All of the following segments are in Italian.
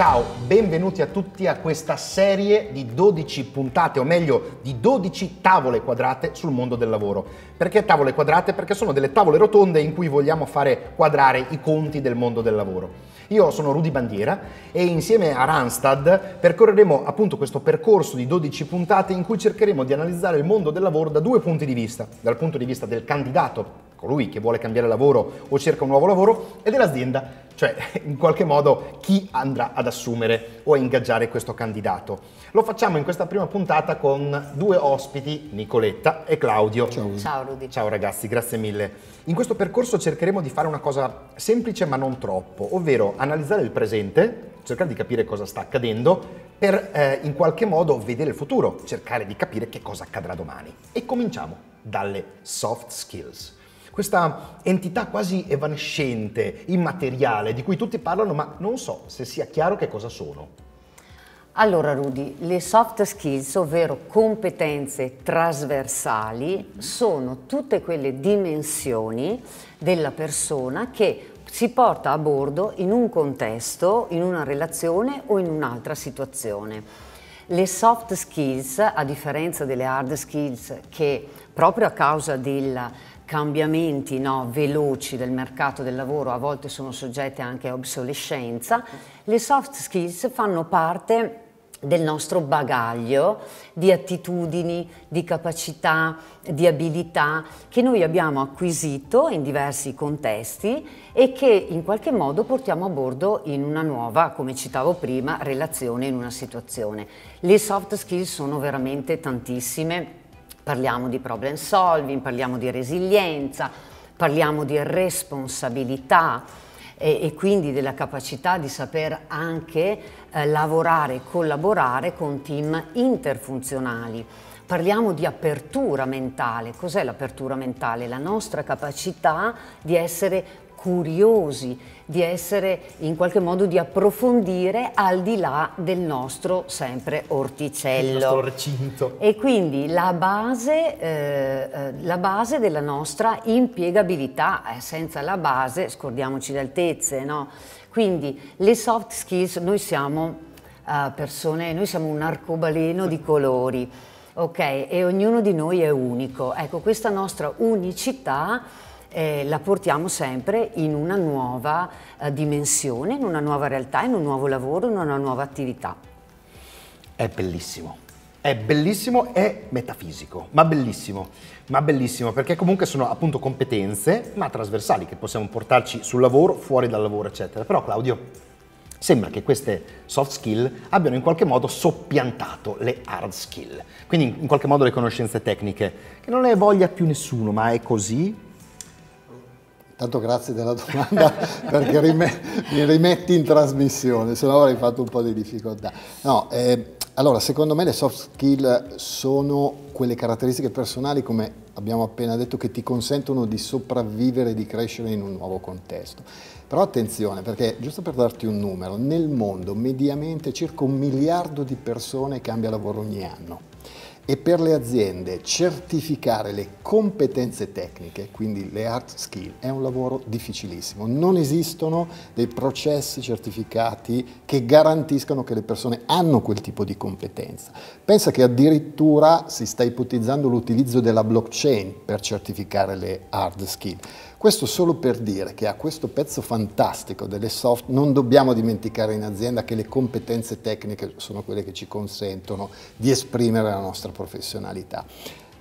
ciao, benvenuti a tutti a questa serie di 12 puntate, o meglio di 12 tavole quadrate sul mondo del lavoro. Perché tavole quadrate? Perché sono delle tavole rotonde in cui vogliamo fare quadrare i conti del mondo del lavoro. Io sono Rudy Bandiera e insieme a Randstad percorreremo appunto questo percorso di 12 puntate in cui cercheremo di analizzare il mondo del lavoro da due punti di vista, dal punto di vista del candidato colui che vuole cambiare lavoro o cerca un nuovo lavoro e dell'azienda, cioè in qualche modo chi andrà ad assumere o a ingaggiare questo candidato. Lo facciamo in questa prima puntata con due ospiti, Nicoletta e Claudio. Ciao. Ciao Rudy. Ciao ragazzi, grazie mille. In questo percorso cercheremo di fare una cosa semplice ma non troppo, ovvero analizzare il presente, cercare di capire cosa sta accadendo per eh, in qualche modo vedere il futuro, cercare di capire che cosa accadrà domani. E cominciamo dalle soft skills questa entità quasi evanescente, immateriale, di cui tutti parlano, ma non so se sia chiaro che cosa sono. Allora Rudy, le soft skills, ovvero competenze trasversali, sono tutte quelle dimensioni della persona che si porta a bordo in un contesto, in una relazione o in un'altra situazione. Le soft skills, a differenza delle hard skills, che proprio a causa della cambiamenti no, veloci del mercato del lavoro a volte sono soggette anche a obsolescenza, le soft skills fanno parte del nostro bagaglio di attitudini, di capacità, di abilità che noi abbiamo acquisito in diversi contesti e che in qualche modo portiamo a bordo in una nuova, come citavo prima, relazione in una situazione. Le soft skills sono veramente tantissime Parliamo di problem solving, parliamo di resilienza, parliamo di responsabilità e, e quindi della capacità di saper anche eh, lavorare e collaborare con team interfunzionali. Parliamo di apertura mentale. Cos'è l'apertura mentale? La nostra capacità di essere curiosi di essere in qualche modo di approfondire al di là del nostro sempre orticello. Il nostro recinto. E quindi la base, eh, eh, la base della nostra impiegabilità, eh, senza la base scordiamoci le altezze, no? Quindi le soft skills noi siamo eh, persone, noi siamo un arcobaleno di colori. Ok, e ognuno di noi è unico. Ecco, questa nostra unicità eh, la portiamo sempre in una nuova eh, dimensione, in una nuova realtà, in un nuovo lavoro, in una nuova attività. È bellissimo. È bellissimo, e metafisico, ma bellissimo, ma bellissimo perché comunque sono appunto competenze, ma trasversali che possiamo portarci sul lavoro, fuori dal lavoro, eccetera. Però Claudio, sembra che queste soft skill abbiano in qualche modo soppiantato le hard skill, quindi in qualche modo le conoscenze tecniche, che non le voglia più nessuno, ma è così Tanto grazie della domanda perché rime, mi rimetti in trasmissione, se no avrei fatto un po' di difficoltà. No, eh, allora, secondo me le soft skill sono quelle caratteristiche personali, come abbiamo appena detto, che ti consentono di sopravvivere e di crescere in un nuovo contesto. Però attenzione, perché giusto per darti un numero, nel mondo mediamente circa un miliardo di persone cambia lavoro ogni anno e per le aziende certificare le competenze tecniche, quindi le hard skill, è un lavoro difficilissimo. Non esistono dei processi certificati che garantiscano che le persone hanno quel tipo di competenza. Pensa che addirittura si sta ipotizzando l'utilizzo della blockchain per certificare le hard skill. Questo solo per dire che a questo pezzo fantastico delle soft non dobbiamo dimenticare in azienda che le competenze tecniche sono quelle che ci consentono di esprimere la nostra professionalità.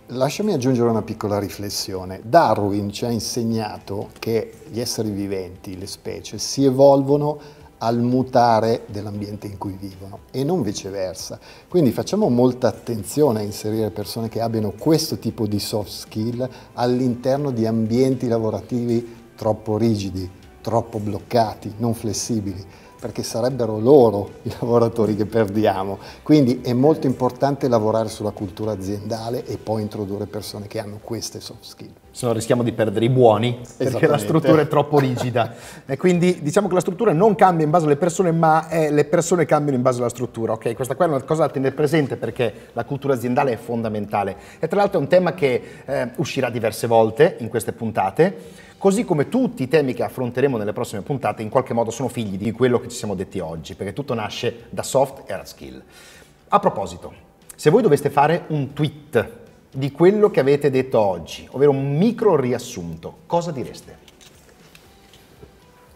Lasciami aggiungere una piccola riflessione. Darwin ci ha insegnato che gli esseri viventi, le specie, si evolvono al mutare dell'ambiente in cui vivono e non viceversa. Quindi facciamo molta attenzione a inserire persone che abbiano questo tipo di soft skill all'interno di ambienti lavorativi troppo rigidi, troppo bloccati, non flessibili perché sarebbero loro i lavoratori che perdiamo. Quindi è molto importante lavorare sulla cultura aziendale e poi introdurre persone che hanno queste soft skill. Se no rischiamo di perdere i buoni perché la struttura è troppo rigida. e quindi diciamo che la struttura non cambia in base alle persone, ma eh, le persone cambiano in base alla struttura. Ok, questa qua è una cosa da tenere presente perché la cultura aziendale è fondamentale. E tra l'altro è un tema che eh, uscirà diverse volte in queste puntate così come tutti i temi che affronteremo nelle prossime puntate in qualche modo sono figli di quello che ci siamo detti oggi, perché tutto nasce da soft e hard skill. A proposito, se voi doveste fare un tweet di quello che avete detto oggi, ovvero un micro riassunto, cosa direste?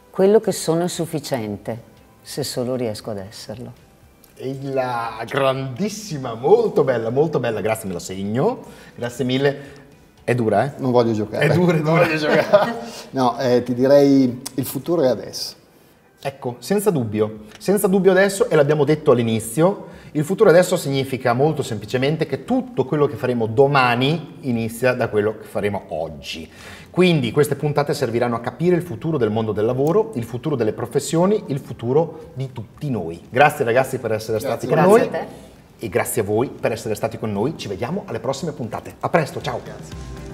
Quello che sono è sufficiente, se solo riesco ad esserlo. E la grandissima, molto bella, molto bella, grazie, me lo segno, grazie mille è dura, eh? Non voglio giocare. È dura, è voglio giocare. no, eh, ti direi il futuro è adesso. Ecco, senza dubbio. Senza dubbio adesso, e l'abbiamo detto all'inizio, il futuro adesso significa molto semplicemente che tutto quello che faremo domani inizia da quello che faremo oggi. Quindi queste puntate serviranno a capire il futuro del mondo del lavoro, il futuro delle professioni, il futuro di tutti noi. Grazie ragazzi per essere Grazie. stati con Grazie noi. A te e grazie a voi per essere stati con noi. Ci vediamo alle prossime puntate. A presto, ciao! Grazie.